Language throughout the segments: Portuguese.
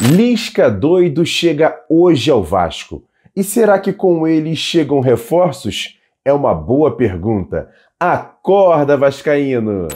Lisca doido chega hoje ao Vasco. E será que com ele chegam reforços? É uma boa pergunta. Acorda, Vascaíno!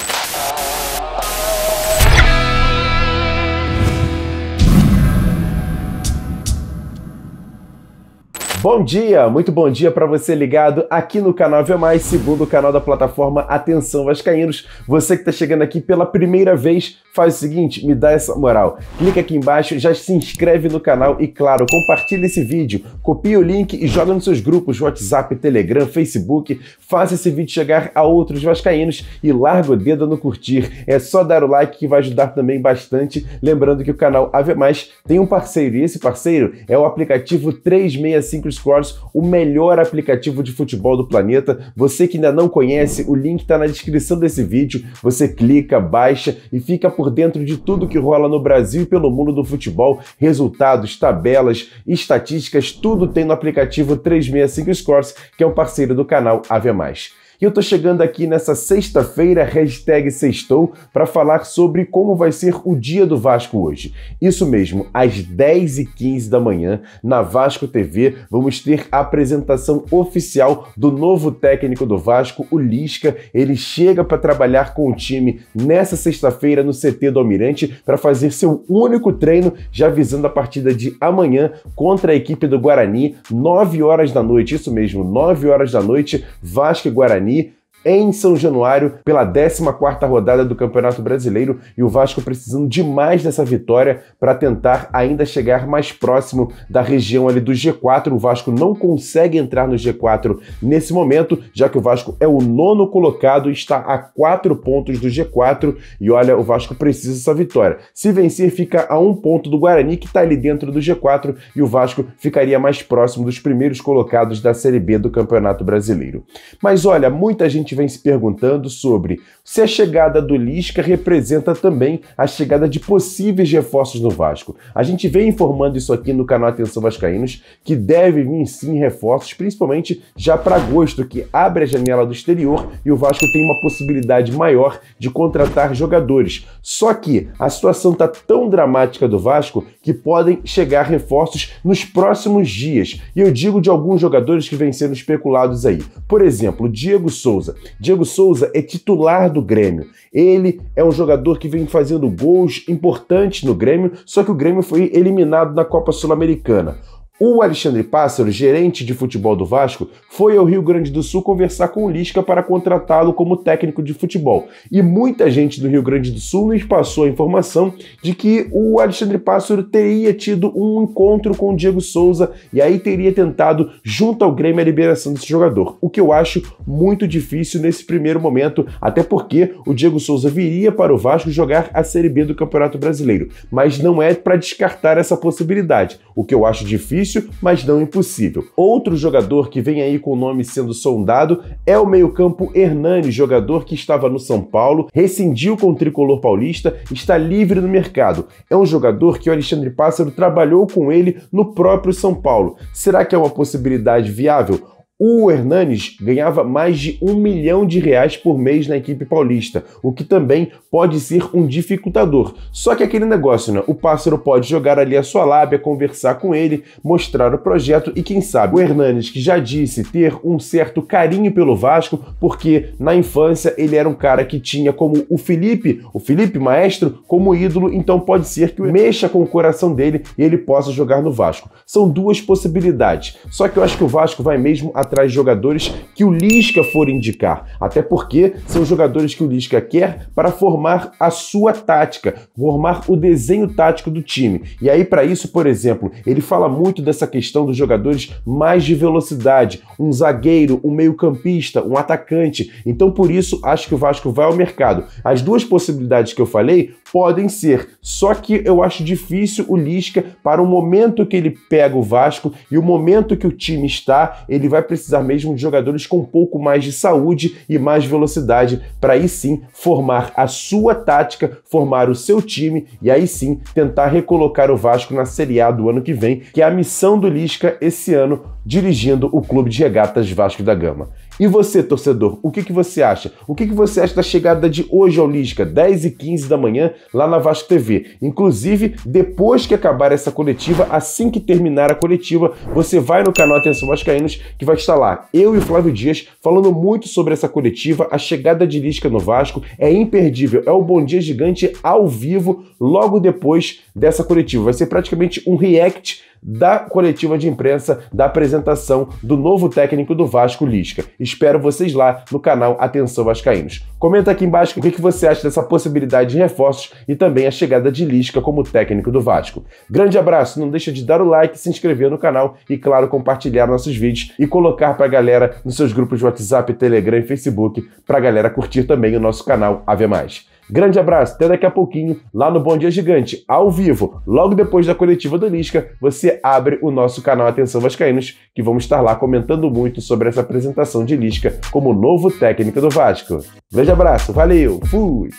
Bom dia, muito bom dia para você ligado aqui no canal Vê Mais, segundo canal da plataforma Atenção Vascaínos. Você que está chegando aqui pela primeira vez, faz o seguinte, me dá essa moral. Clica aqui embaixo, já se inscreve no canal e, claro, compartilha esse vídeo. Copia o link e joga nos seus grupos WhatsApp, Telegram, Facebook. Faça esse vídeo chegar a outros vascaínos e larga o dedo no curtir. É só dar o like que vai ajudar também bastante. Lembrando que o canal Ave Mais tem um parceiro e esse parceiro é o aplicativo 365 Scores, o melhor aplicativo de futebol do planeta. Você que ainda não conhece, o link está na descrição desse vídeo. Você clica, baixa e fica por dentro de tudo que rola no Brasil e pelo mundo do futebol. Resultados, tabelas, estatísticas, tudo tem no aplicativo 365 Scores, que é um parceiro do canal Ave Mais. E eu tô chegando aqui nessa sexta-feira, hashtag sextou, para falar sobre como vai ser o dia do Vasco hoje. Isso mesmo, às 10h15 da manhã, na Vasco TV, vamos ter a apresentação oficial do novo técnico do Vasco, o Lisca. Ele chega para trabalhar com o time nessa sexta-feira no CT do Almirante para fazer seu único treino, já visando a partida de amanhã contra a equipe do Guarani, 9 horas da noite. Isso mesmo, 9 horas da noite, Vasco e Guarani ali em São Januário pela 14ª rodada do Campeonato Brasileiro e o Vasco precisando demais dessa vitória para tentar ainda chegar mais próximo da região ali do G4. O Vasco não consegue entrar no G4 nesse momento, já que o Vasco é o nono colocado, está a quatro pontos do G4 e olha, o Vasco precisa dessa vitória. Se vencer, fica a um ponto do Guarani que está ali dentro do G4 e o Vasco ficaria mais próximo dos primeiros colocados da Série B do Campeonato Brasileiro. Mas olha, muita gente vem se perguntando sobre se a chegada do Lisca representa também a chegada de possíveis reforços no Vasco. A gente vem informando isso aqui no canal Atenção Vascaínos, que deve vir sim reforços, principalmente já para agosto, que abre a janela do exterior e o Vasco tem uma possibilidade maior de contratar jogadores. Só que a situação está tão dramática do Vasco que podem chegar reforços nos próximos dias. E eu digo de alguns jogadores que vêm sendo especulados aí. Por exemplo, Diego Souza Diego Souza é titular do Grêmio. Ele é um jogador que vem fazendo gols importantes no Grêmio, só que o Grêmio foi eliminado na Copa Sul-Americana. O Alexandre Pássaro, gerente de futebol do Vasco, foi ao Rio Grande do Sul conversar com o Lisca para contratá-lo como técnico de futebol. E muita gente do Rio Grande do Sul nos passou a informação de que o Alexandre Pássaro teria tido um encontro com o Diego Souza e aí teria tentado, junto ao Grêmio, a liberação desse jogador. O que eu acho muito difícil nesse primeiro momento, até porque o Diego Souza viria para o Vasco jogar a Série B do Campeonato Brasileiro. Mas não é para descartar essa possibilidade. O que eu acho difícil difícil, mas não impossível. Outro jogador que vem aí com o nome sendo sondado é o meio-campo Hernani, jogador que estava no São Paulo, rescindiu com o tricolor paulista, está livre no mercado. É um jogador que o Alexandre Pássaro trabalhou com ele no próprio São Paulo. Será que é uma possibilidade viável? O Hernanes ganhava mais de um milhão de reais por mês na equipe paulista, o que também pode ser um dificultador. Só que aquele negócio, né? O pássaro pode jogar ali a sua lábia, conversar com ele, mostrar o projeto e quem sabe o Hernanes, que já disse ter um certo carinho pelo Vasco, porque na infância ele era um cara que tinha como o Felipe, o Felipe Maestro, como ídolo, então pode ser que mexa com o coração dele e ele possa jogar no Vasco. São duas possibilidades. Só que eu acho que o Vasco vai mesmo a atrás de jogadores que o Lisca for indicar, até porque são jogadores que o Lisca quer para formar a sua tática, formar o desenho tático do time. E aí para isso, por exemplo, ele fala muito dessa questão dos jogadores mais de velocidade, um zagueiro, um meio-campista, um atacante. Então por isso acho que o Vasco vai ao mercado. As duas possibilidades que eu falei podem ser, só que eu acho difícil o Lisca para o momento que ele pega o Vasco e o momento que o time está, ele vai precisar precisar mesmo de jogadores com um pouco mais de saúde e mais velocidade para aí sim formar a sua tática, formar o seu time e aí sim tentar recolocar o Vasco na Série A do ano que vem, que é a missão do Lisca esse ano dirigindo o Clube de Regatas Vasco da Gama. E você, torcedor, o que, que você acha? O que, que você acha da chegada de hoje ao Lisca, 10 e 15 da manhã, lá na Vasco TV? Inclusive, depois que acabar essa coletiva, assim que terminar a coletiva, você vai no canal Atenção Vascaínos, que vai está lá, eu e o Flávio Dias falando muito sobre essa coletiva, a chegada de Lisca no Vasco é imperdível, é o Bom Dia Gigante ao vivo logo depois dessa coletiva. Vai ser praticamente um react da coletiva de imprensa da apresentação do novo técnico do Vasco, Lisca. Espero vocês lá no canal Atenção Vascaínos. Comenta aqui embaixo o que você acha dessa possibilidade de reforços e também a chegada de Lisca como técnico do Vasco. Grande abraço, não deixa de dar o like, se inscrever no canal e, claro, compartilhar nossos vídeos e colocar pra galera nos seus grupos de WhatsApp, Telegram e Facebook pra galera curtir também o nosso canal Ave Mais. Grande abraço, até daqui a pouquinho, lá no Bom Dia Gigante, ao vivo, logo depois da coletiva do Lisca, você abre o nosso canal Atenção Vascaínos, que vamos estar lá comentando muito sobre essa apresentação de Lisca como novo técnico do Vasco. Grande abraço, valeu, fui!